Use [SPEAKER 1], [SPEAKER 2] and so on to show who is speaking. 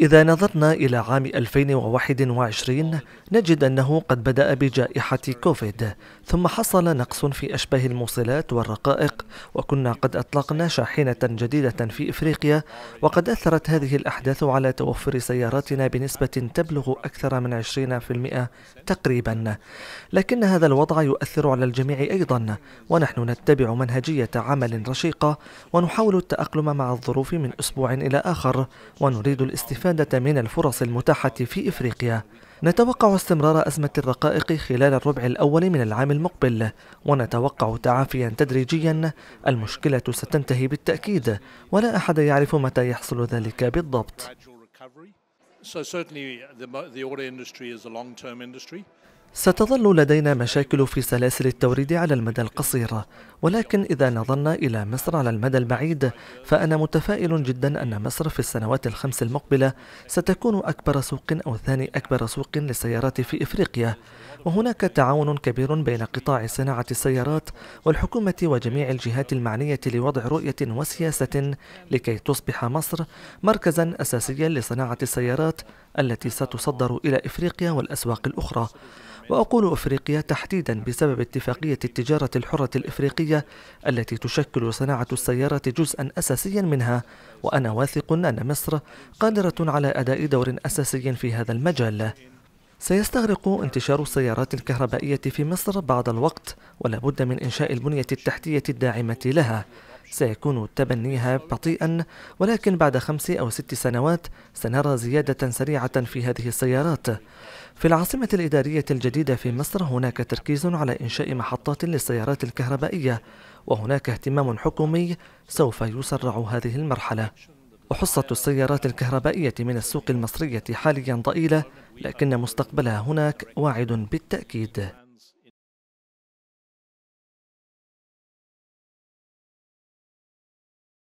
[SPEAKER 1] إذا نظرنا إلى عام 2021 نجد أنه قد بدأ بجائحة كوفيد ثم حصل نقص في أشباه الموصلات والرقائق وكنا قد أطلقنا شاحنة جديدة في إفريقيا وقد أثرت هذه الأحداث على توفر سياراتنا بنسبة تبلغ أكثر من 20% تقريبا لكن هذا الوضع يؤثر على الجميع أيضا ونحن نتبع منهجية عمل رشيقة ونحاول التأقلم مع الظروف من أسبوع إلى آخر ونريد الاستفادة من الفرص المتاحة في إفريقيا نتوقع استمرار أزمة الرقائق خلال الربع الأول من العام المقبل ونتوقع تعافيا تدريجيا المشكلة ستنتهي بالتأكيد ولا أحد يعرف متى يحصل ذلك بالضبط ستظل لدينا مشاكل في سلاسل التوريد على المدى القصير ولكن إذا نظرنا إلى مصر على المدى البعيد فأنا متفائل جدا أن مصر في السنوات الخمس المقبلة ستكون أكبر سوق أو ثاني أكبر سوق للسيارات في إفريقيا وهناك تعاون كبير بين قطاع صناعة السيارات والحكومة وجميع الجهات المعنية لوضع رؤية وسياسة لكي تصبح مصر مركزا أساسيا لصناعة السيارات التي ستصدر إلى إفريقيا والأسواق الأخرى وأقول أفريقيا تحديدا بسبب اتفاقية التجارة الحرة الإفريقية التي تشكل صناعة السيارات جزءا أساسيا منها وأنا واثق أن مصر قادرة على أداء دور أساسي في هذا المجال سيستغرق انتشار السيارات الكهربائية في مصر بعض الوقت ولابد من إنشاء البنية التحتية الداعمة لها سيكون تبنيها بطيئا ولكن بعد خمس أو ست سنوات سنرى زيادة سريعة في هذه السيارات في العاصمة الإدارية الجديدة في مصر هناك تركيز على إنشاء محطات للسيارات الكهربائية وهناك اهتمام حكومي سوف يسرع هذه المرحلة وحصة السيارات الكهربائية من السوق المصرية حاليا ضئيلة لكن مستقبلها هناك واعد بالتأكيد